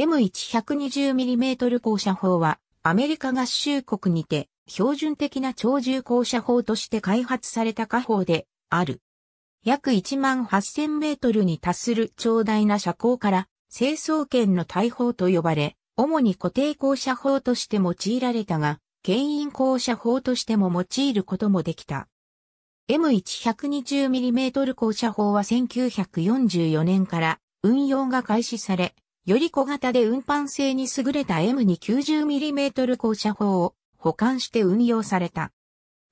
M120mm 降射砲は、アメリカ合衆国にて、標準的な超重降射砲として開発された火砲である。約1万8000メートルに達する長大な射光から、成層圏の大砲と呼ばれ、主に固定降射砲として用いられたが、牽引降射砲としても用いることもできた。M120mm 降射砲は1944年から運用が開始され、より小型で運搬性に優れた M290mm 降車砲を保管して運用された。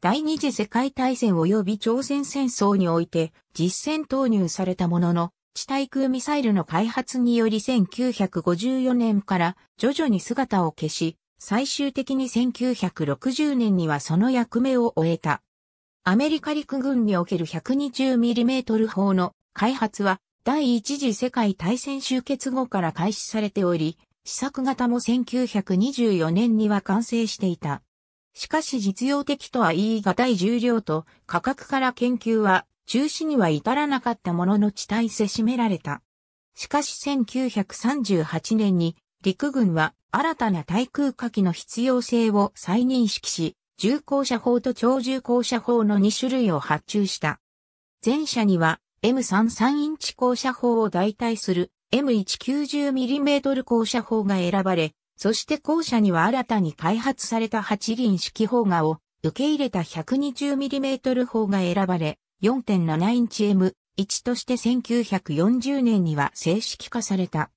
第二次世界大戦及び朝鮮戦争において実戦投入されたものの、地対空ミサイルの開発により1954年から徐々に姿を消し、最終的に1960年にはその役目を終えた。アメリカ陸軍における 120mm 砲の開発は第一次世界大戦終結後から開始されており、試作型も1924年には完成していた。しかし実用的とは言い難い重量と価格から研究は中止には至らなかったものの地帯せしめられた。しかし1938年に陸軍は新たな対空火器の必要性を再認識し、重工車法と超重工車法の2種類を発注した。前者には M33 インチ降車砲を代替する M190mm 降車砲が選ばれ、そして後者には新たに開発された8輪式砲画を受け入れた 120mm 砲が選ばれ、4.7インチ M1 として1940年には正式化された。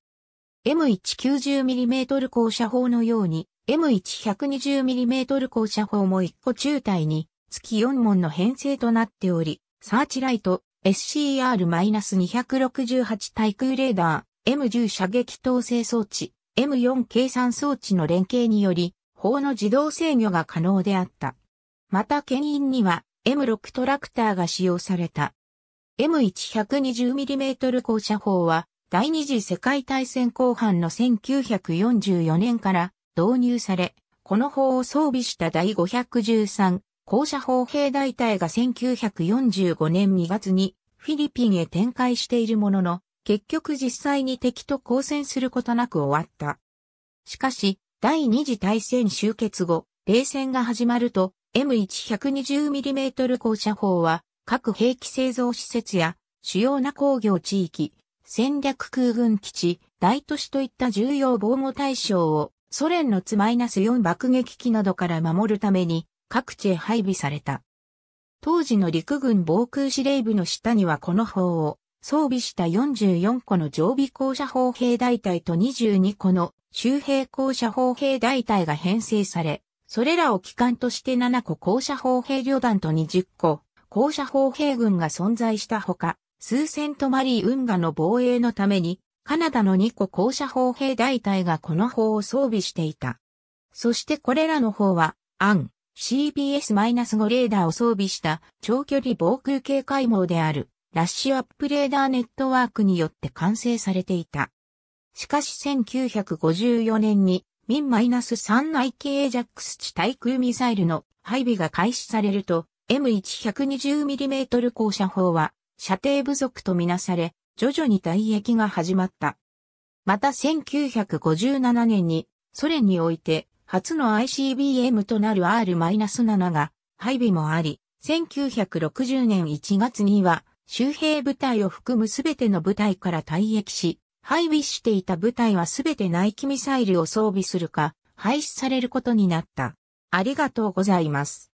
M190mm 降車砲のように、M1120mm 降車砲も1個中体に、月4門の編成となっており、サーチライト、SCR-268 対空レーダー、M10 射撃統制装置、M4 計算装置の連携により、砲の自動制御が可能であった。また牽引には M6 トラクターが使用された。M120mm 高射砲は第二次世界大戦後半の1944年から導入され、この砲を装備した第513校舎砲兵大隊が1945年2月にフィリピンへ展開しているものの、結局実際に敵と交戦することなく終わった。しかし、第二次大戦終結後、冷戦が始まると、M1120mm 校舎砲は、各兵器製造施設や、主要な工業地域、戦略空軍基地、大都市といった重要防護対象を、ソ連のツマイナス4爆撃機などから守るために、各地へ配備された。当時の陸軍防空司令部の下にはこの砲を装備した44個の常備校舎砲兵大隊と22個の周兵校舎砲兵大隊が編成され、それらを機関として7個校舎砲兵旅団と20個校舎砲兵軍が存在したほか、数千とマリー運河の防衛のために、カナダの2個校舎砲兵大隊がこの砲を装備していた。そしてこれらの砲は、アン、CBS-5 レーダーを装備した長距離防空警戒網であるラッシュアップレーダーネットワークによって完成されていた。しかし1954年にミン -3 内径ジャックス地対空ミサイルの配備が開始されると M1120mm 降射砲は射程不足とみなされ徐々に退役が始まった。また1957年にソ連において初の ICBM となる R-7 が配備もあり、1960年1月には周辺部隊を含むすべての部隊から退役し、配備していた部隊はすべて内キミサイルを装備するか、廃止されることになった。ありがとうございます。